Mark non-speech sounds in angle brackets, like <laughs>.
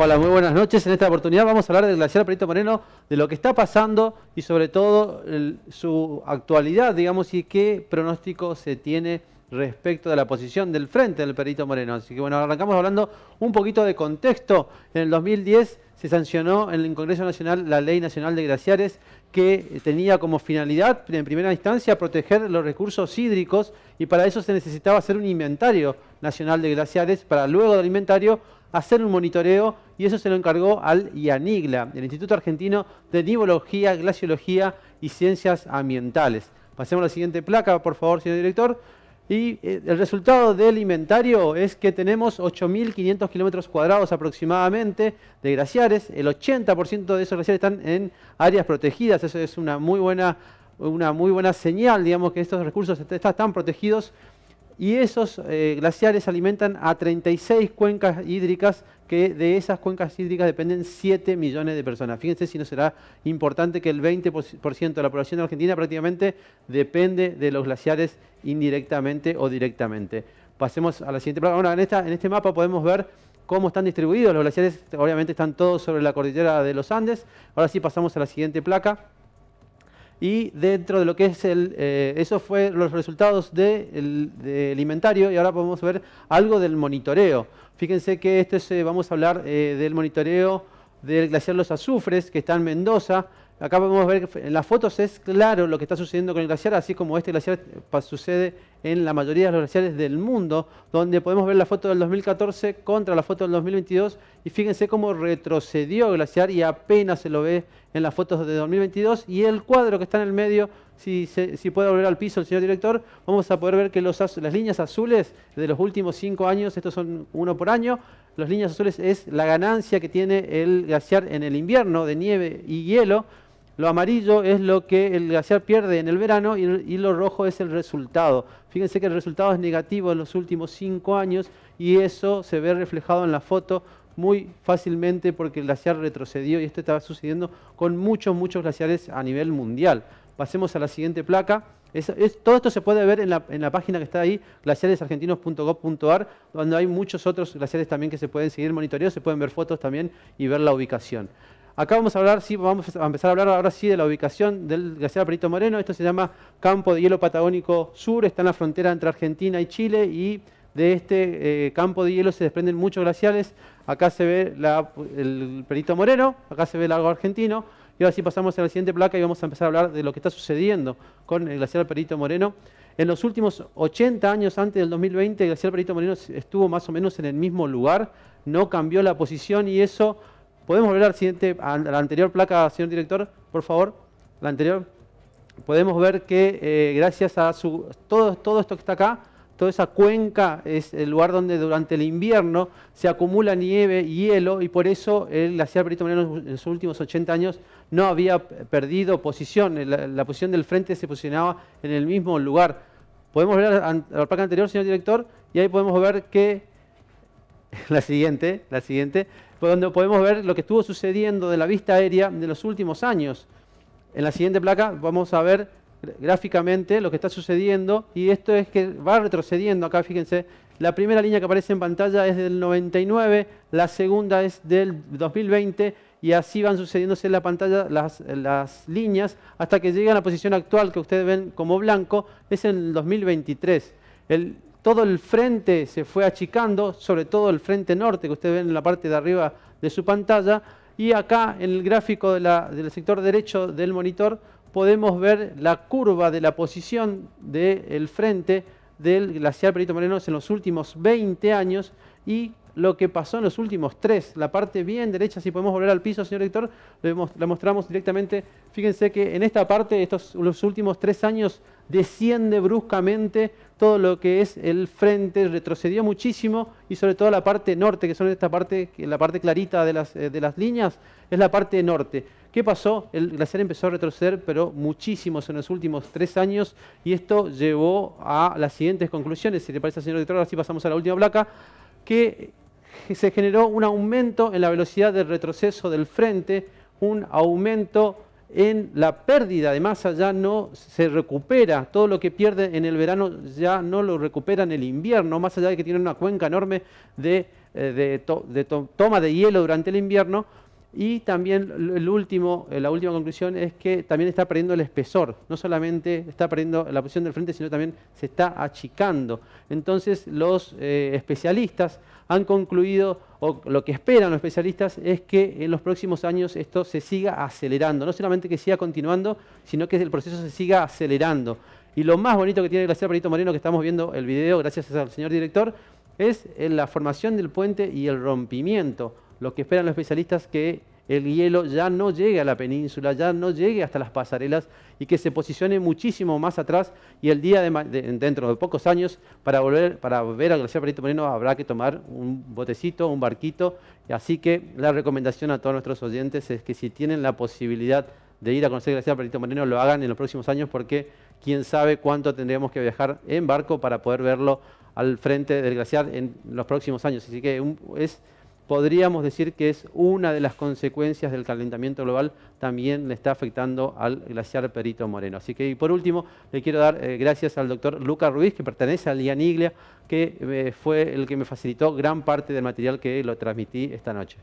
Hola, muy buenas noches. En esta oportunidad vamos a hablar del glaciar Perito Moreno, de lo que está pasando y sobre todo su actualidad, digamos, y qué pronóstico se tiene respecto de la posición del frente del Perito Moreno. Así que bueno, arrancamos hablando un poquito de contexto. En el 2010 se sancionó en el Congreso Nacional la Ley Nacional de Glaciares que tenía como finalidad, en primera instancia, proteger los recursos hídricos y para eso se necesitaba hacer un inventario nacional de glaciares para luego del inventario hacer un monitoreo y eso se lo encargó al IANIGLA, el Instituto Argentino de Nivología, Glaciología y Ciencias Ambientales. Pasemos a la siguiente placa, por favor, señor director. Y eh, el resultado del inventario es que tenemos 8.500 kilómetros cuadrados aproximadamente de glaciares. El 80% de esos glaciares están en áreas protegidas. Eso es una muy buena, una muy buena señal, digamos, que estos recursos están protegidos y esos eh, glaciares alimentan a 36 cuencas hídricas que de esas cuencas hídricas dependen 7 millones de personas. Fíjense si no será importante que el 20% de la población de argentina prácticamente depende de los glaciares indirectamente o directamente. Pasemos a la siguiente placa. Ahora en, en este mapa podemos ver cómo están distribuidos los glaciares. Obviamente están todos sobre la cordillera de los Andes. Ahora sí pasamos a la siguiente placa y dentro de lo que es el, eh, eso fue los resultados del inventario y ahora podemos ver algo del monitoreo. Fíjense que esto es, eh, vamos a hablar eh, del monitoreo del glaciar Los Azufres que está en Mendoza, Acá podemos ver que en las fotos es claro lo que está sucediendo con el glaciar, así como este glaciar sucede en la mayoría de los glaciares del mundo, donde podemos ver la foto del 2014 contra la foto del 2022 y fíjense cómo retrocedió el glaciar y apenas se lo ve en las fotos de 2022 y el cuadro que está en el medio, si, si puede volver al piso el señor director, vamos a poder ver que los, las líneas azules de los últimos cinco años, estos son uno por año, las líneas azules es la ganancia que tiene el glaciar en el invierno de nieve y hielo, lo amarillo es lo que el glaciar pierde en el verano y, lo rojo es el resultado. Fíjense que el resultado es negativo en los últimos cinco años y eso se ve reflejado en la foto muy fácilmente porque el glaciar retrocedió y esto está sucediendo con muchos, muchos glaciares a nivel mundial. Pasemos a la siguiente placa. todo esto se puede ver en la, en la página que está ahí, glaciaresargentinos.gov.ar, donde hay muchos otros glaciares también que se pueden seguir monitoreando, se pueden ver fotos también y ver la ubicación. Acá vamos a hablar, vamos a empezar a hablar ahora sí de la ubicación del glaciar Perito Moreno. Esto se llama Campo de Hielo Patagónico Sur, está en la frontera entre Argentina y Chile y de este eh, campo de hielo se desprenden muchos glaciares. Acá se ve el Perito Moreno, acá se ve el lago argentino. Y ahora sí pasamos a la siguiente placa y vamos a empezar a hablar de lo que está sucediendo con el glaciar Perito Moreno. En los últimos 80 años antes del 2020, el glaciar Perito Moreno estuvo más o menos en el mismo lugar, no cambió la posición y eso ¿Podemos volver al siguiente, a la anterior placa, señor director? Por favor, la anterior. Podemos ver que eh, gracias a su, todo, todo esto que está acá, toda esa cuenca es el lugar donde durante el invierno se acumula nieve y hielo y por eso el glaciar Perito Moreno en sus últimos 80 años no había perdido posición, la, la posición del frente se posicionaba en el mismo lugar. Podemos ver a la placa anterior, señor director, y ahí podemos ver que <laughs> la siguiente, la siguiente, donde podemos ver lo que estuvo sucediendo de la vista aérea de los últimos años. En la siguiente placa vamos a ver gráficamente lo que está sucediendo y esto es que va retrocediendo acá, fíjense, la primera línea que aparece en pantalla es del 99, la segunda es del 2020 y así van sucediéndose en la pantalla las, líneas hasta que llegan a la posición actual que ustedes ven como blanco, es en el 2023. El, todo el frente se fue achicando, sobre todo el frente norte que ustedes ven en la parte de arriba de su pantalla. Y acá en el gráfico del sector derecho del monitor podemos ver la curva de la posición del frente del glaciar Perito Moreno en los últimos 20 años y lo que pasó en los últimos tres. La parte bien derecha, si podemos volver al piso, señor director, la mostramos directamente. Fíjense que en esta parte, estos los últimos tres años, desciende bruscamente todo lo que es el frente, retrocedió muchísimo y sobre todo la parte norte, que son esta parte, la parte clarita de las, eh, de las líneas, es la parte norte. ¿Qué pasó? El glaciar empezó a retroceder, pero muchísimos en los últimos tres años, y esto llevó a las siguientes conclusiones. Si le parece señor director, ahora pasamos a la última placa, que se generó un aumento en la velocidad del retroceso del frente, un aumento en la pérdida de masa ya no se recupera, todo lo que pierde en el verano ya no lo recupera en el invierno, más allá de que tiene una cuenca enorme de, eh, toma de hielo durante el invierno, y también eh, la última conclusión es que también está perdiendo el espesor, no solamente está perdiendo la posición del frente, sino también se está achicando. Entonces los eh, especialistas han concluido, o lo que esperan los especialistas es que en los próximos años esto se siga acelerando, no solamente que siga continuando, sino que el proceso se siga acelerando. Y lo más bonito que tiene el glaciar perito Moreno, que estamos viendo el video, gracias al señor director, es eh, la formación del puente y el rompimiento lo que esperan los especialistas es que el hielo ya no llegue a la península, ya no llegue hasta las pasarelas y que se posicione muchísimo más atrás y el día de, dentro de pocos años para volver para ver al glaciar Perito Moreno habrá que tomar un botecito, un barquito, así que la recomendación a todos nuestros oyentes es que si tienen la posibilidad de ir a conocer el glaciar Perito Moreno lo hagan en los próximos años porque quién sabe cuánto tendríamos que viajar en barco para poder verlo al frente del glaciar en los próximos años, así que es podríamos decir que es una de las consecuencias del calentamiento global, también le está afectando al glaciar Perito Moreno. Así que, y por último, le quiero dar eh, gracias al doctor Lucas Ruiz, que pertenece al IANIGLIA, que eh, fue el que me facilitó gran parte del material que lo transmití esta noche.